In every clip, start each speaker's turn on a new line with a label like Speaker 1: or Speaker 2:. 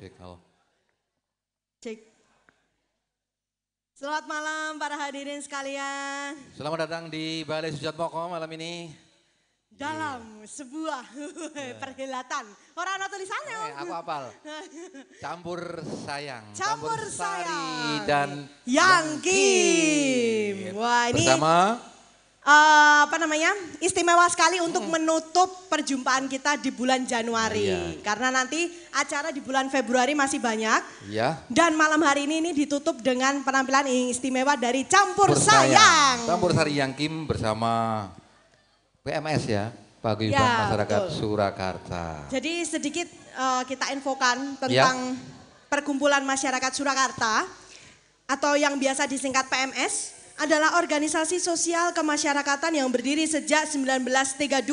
Speaker 1: Cek halo.
Speaker 2: Cek. Selamat malam para hadirin sekalian.
Speaker 1: Selamat datang di Balai Sujat Moko malam ini. Dalam
Speaker 2: yeah. sebuah
Speaker 1: yeah. perhelatan. Orang ada tulisannya Hey, Aku apal. Campur sayang. Campur, Campur sayang. Sari dan
Speaker 2: Yang Kim. Wah ini. Bersama uh, apa namanya istimewa sekali untuk hmm. menutup perjumpaan kita di bulan Januari yeah. karena nanti acara di bulan Februari masih banyak yeah. dan malam hari ini ini ditutup dengan penampilan istimewa dari Campur Bersayang. Sayang Campur Sayang
Speaker 1: Kim bersama PMS ya bagi yeah, Masyarakat betul. Surakarta
Speaker 2: jadi sedikit uh, kita infokan ya. tentang yeah. perkumpulan masyarakat Surakarta atau yang biasa disingkat PMS adalah organisasi sosial kemasyarakatan yang berdiri sejak 1932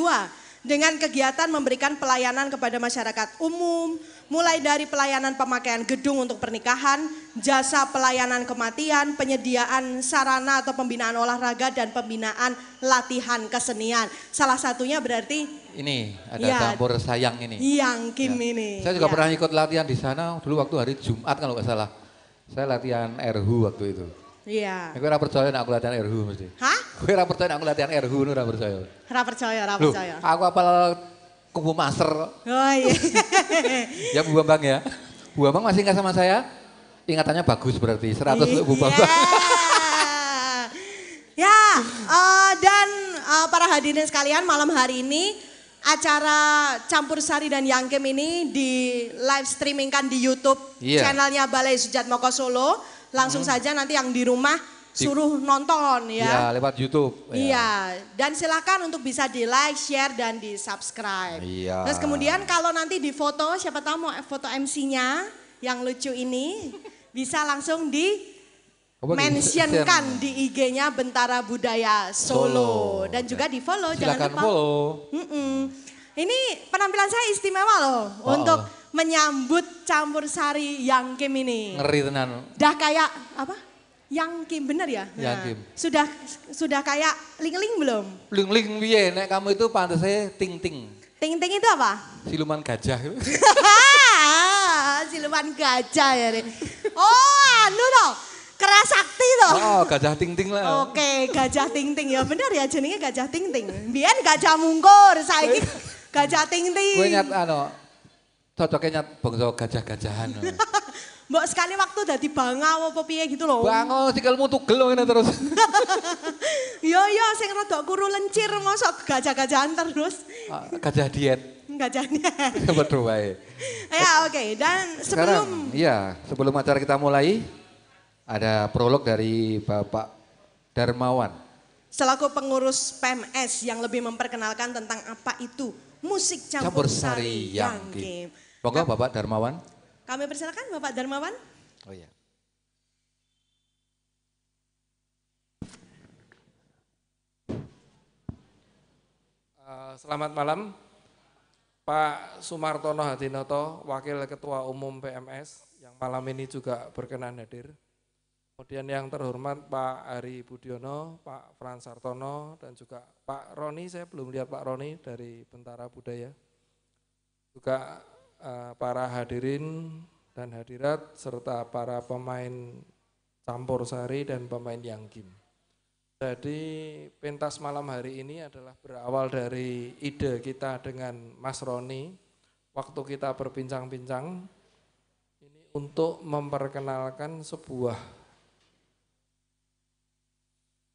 Speaker 2: dengan kegiatan memberikan pelayanan kepada masyarakat umum, mulai dari pelayanan pemakaian gedung untuk pernikahan, jasa pelayanan kematian, penyediaan sarana atau pembinaan olahraga dan pembinaan latihan kesenian. Salah satunya berarti
Speaker 1: ini ada ya, sayang ini. Yang
Speaker 2: ya. Kim ya. ini. Saya juga ya.
Speaker 1: pernah ikut latihan di sana dulu waktu hari Jumat kalau nggak salah. Saya latihan RHU waktu itu. Iya. Aku ora percaya nek aku latihan erhu mesti. Hah? Kowe ora percaya nek aku latihan erhu ora percaya. Ora percaya, ora percaya. aku apal kubu master. Oh iya. ya Bu Bambang ya. Bu Bambang masih ingat sama saya? Ingatannya bagus berarti. 100 iya. Bu Bambang.
Speaker 2: ya, uh, dan uh, para hadirin sekalian malam hari ini acara Campur Sari dan Yangkem ini di live streamingkan di YouTube yeah. channelnya Balai Sujat Moko Solo langsung hmm. saja nanti yang di rumah suruh nonton ya. Iya,
Speaker 1: lewat YouTube. Ya. Iya,
Speaker 2: ya. dan silakan untuk bisa di like, share dan di subscribe.
Speaker 1: Iya. Terus kemudian
Speaker 2: kalau nanti di foto, siapa tahu mau foto MC-nya yang lucu ini bisa langsung di
Speaker 1: mentionkan
Speaker 2: di IG-nya Bentara Budaya Solo, Solo. dan juga di follow silakan jangan lupa. follow. Mm -mm. Ini penampilan saya istimewa loh oh. untuk menyambut campur sari yang Kim ini. Ngeri tenan. Dah kayak apa? Yang Kim bener ya? Yang nah, Kim. Sudah sudah kayak lingling belum?
Speaker 1: Lingling piye nek kamu itu pantasnya ting-ting.
Speaker 2: Ting-ting itu apa?
Speaker 1: Siluman gajah.
Speaker 2: Siluman gajah ya. Re. Oh, anu loh. Kerasakti loh. Oh,
Speaker 1: gajah tingting lah.
Speaker 2: Oke, gajah tingting ya bener ya jenenge gajah tingting. ting Biyen gajah mungkur saiki Gajah ting. Gue ingat ano,
Speaker 1: cocoknya bangsa gajah-gajahan.
Speaker 2: Mbok sekali waktu dadi bangau apa piye gitu loh. Bangau sikilmu tugel ngene terus. yo yo sing rada guru lencir mosok gajah-gajahan terus. Ah,
Speaker 1: gajah diet. Gajah diet. betul wae.
Speaker 2: Ya eh, oke dan sebelum
Speaker 1: Iya, sebelum acara kita mulai ada prolog dari Bapak Darmawan.
Speaker 2: Selaku pengurus PMS yang lebih memperkenalkan tentang apa itu musik campur, campur sari ya yang game.
Speaker 1: Monggo nah, Bapak Darmawan.
Speaker 2: Kami persilakan Bapak Darmawan.
Speaker 3: Oh iya. Eh, selamat malam, Pak Sumartono Hadinoto, Wakil Ketua Umum PMS, yang malam ini juga berkenan hadir. Kemudian yang terhormat Pak Ari Budiono, Pak Frans Sartono, dan juga Pak Roni, saya belum lihat Pak Roni dari Bentara Budaya. Juga eh, para hadirin dan hadirat, serta para pemain campur sari dan pemain yang yanggim. Jadi pentas malam hari ini adalah berawal dari ide kita dengan Mas Roni, waktu kita berbincang-bincang, ini untuk memperkenalkan sebuah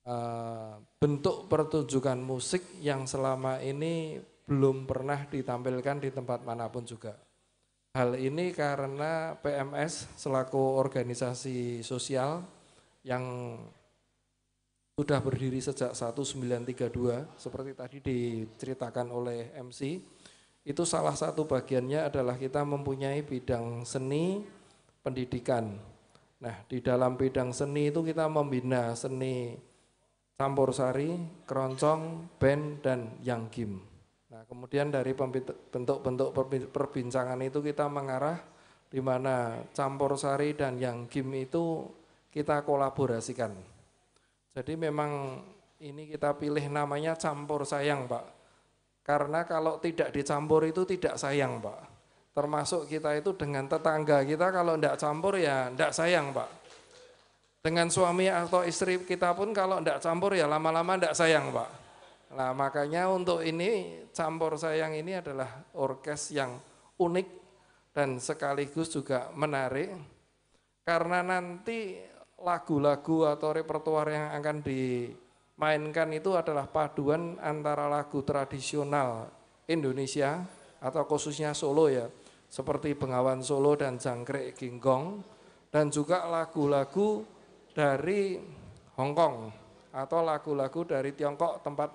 Speaker 3: Eh, bentuk pertunjukan musik yang selama ini belum pernah ditampilkan di tempat manapun juga. Hal ini karena PMS selaku organisasi sosial yang sudah berdiri sejak 1932 seperti tadi diceritakan oleh MC itu salah satu bagiannya adalah kita mempunyai bidang seni pendidikan. Nah, di dalam bidang seni itu kita membina seni campursari, keroncong, band, dan Yang Kim. Nah, kemudian dari bentuk-bentuk perbincangan itu kita mengarah di mana Campur Sari dan Yang Gim itu kita kolaborasikan. Jadi memang ini kita pilih namanya campur sayang, Pak. Karena kalau tidak dicampur itu tidak sayang, Pak. Termasuk kita itu dengan tetangga kita kalau tidak campur ya tidak sayang, Pak dengan suami atau istri kita pun kalau tidak campur ya lama-lama tidak sayang Pak. Nah makanya untuk ini campur sayang ini adalah orkes yang unik dan sekaligus juga menarik. Karena nanti lagu-lagu atau repertoar yang akan dimainkan itu adalah paduan antara lagu tradisional Indonesia atau khususnya Solo ya, seperti Bengawan Solo dan Jangkrik Ginggong, dan juga lagu-lagu dari Hong Kong atau lagu-lagu dari Tiongkok tempat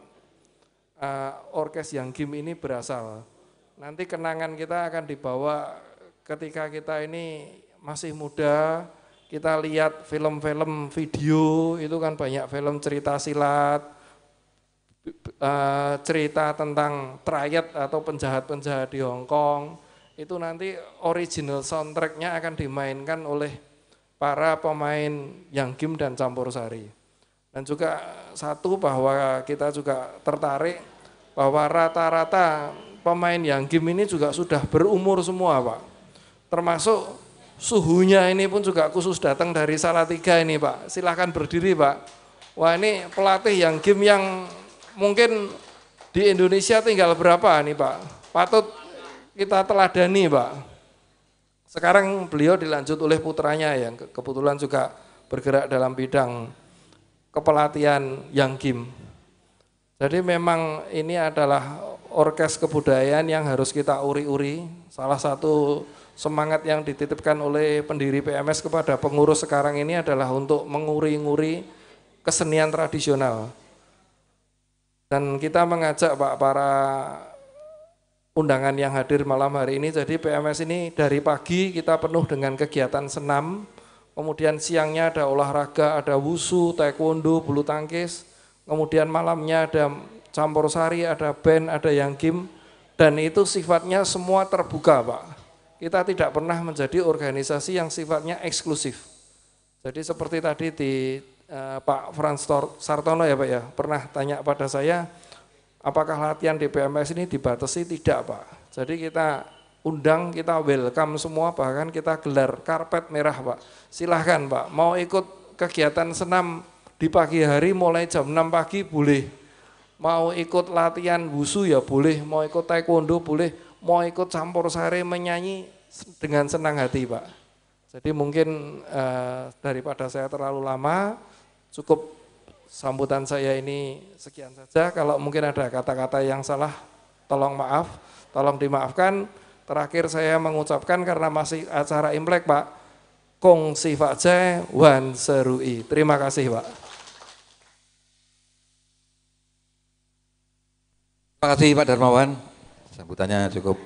Speaker 3: uh, orkes yang Kim ini berasal. Nanti kenangan kita akan dibawa ketika kita ini masih muda, kita lihat film-film video itu kan banyak film cerita silat, uh, cerita tentang triad atau penjahat-penjahat di Hong Kong. Itu nanti original soundtracknya akan dimainkan oleh para pemain yang Kim dan campur sari. Dan juga satu bahwa kita juga tertarik bahwa rata-rata pemain yang Kim ini juga sudah berumur semua Pak. Termasuk suhunya ini pun juga khusus datang dari Salatiga ini Pak. Silahkan berdiri Pak. Wah ini pelatih yang Kim yang mungkin di Indonesia tinggal berapa nih Pak? Patut kita teladani Pak. Sekarang beliau dilanjut oleh putranya yang kebetulan juga bergerak dalam bidang kepelatihan yang Kim. Jadi memang ini adalah orkes kebudayaan yang harus kita uri-uri. Salah satu semangat yang dititipkan oleh pendiri PMS kepada pengurus sekarang ini adalah untuk menguri-nguri kesenian tradisional. Dan kita mengajak Pak para undangan yang hadir malam hari ini. Jadi PMS ini dari pagi kita penuh dengan kegiatan senam, kemudian siangnya ada olahraga, ada wusu, taekwondo, bulu tangkis, kemudian malamnya ada campur sari, ada band, ada yang game, dan itu sifatnya semua terbuka Pak. Kita tidak pernah menjadi organisasi yang sifatnya eksklusif. Jadi seperti tadi di uh, Pak Frans Sartono ya Pak ya, pernah tanya pada saya, Apakah latihan di BMS ini dibatasi? Tidak Pak. Jadi kita undang, kita welcome semua, bahkan kita gelar karpet merah Pak. Silahkan Pak, mau ikut kegiatan senam di pagi hari mulai jam 6 pagi boleh. Mau ikut latihan busu ya boleh, mau ikut taekwondo boleh, mau ikut campur sari menyanyi dengan senang hati Pak. Jadi mungkin eh, daripada saya terlalu lama, cukup sambutan saya ini sekian saja. Kalau mungkin ada kata-kata yang salah, tolong maaf, tolong dimaafkan. Terakhir saya mengucapkan karena masih acara Imlek Pak, Kong Si Sifat C, Wan Serui. Terima kasih Pak. Terima kasih Pak Darmawan,
Speaker 1: sambutannya cukup.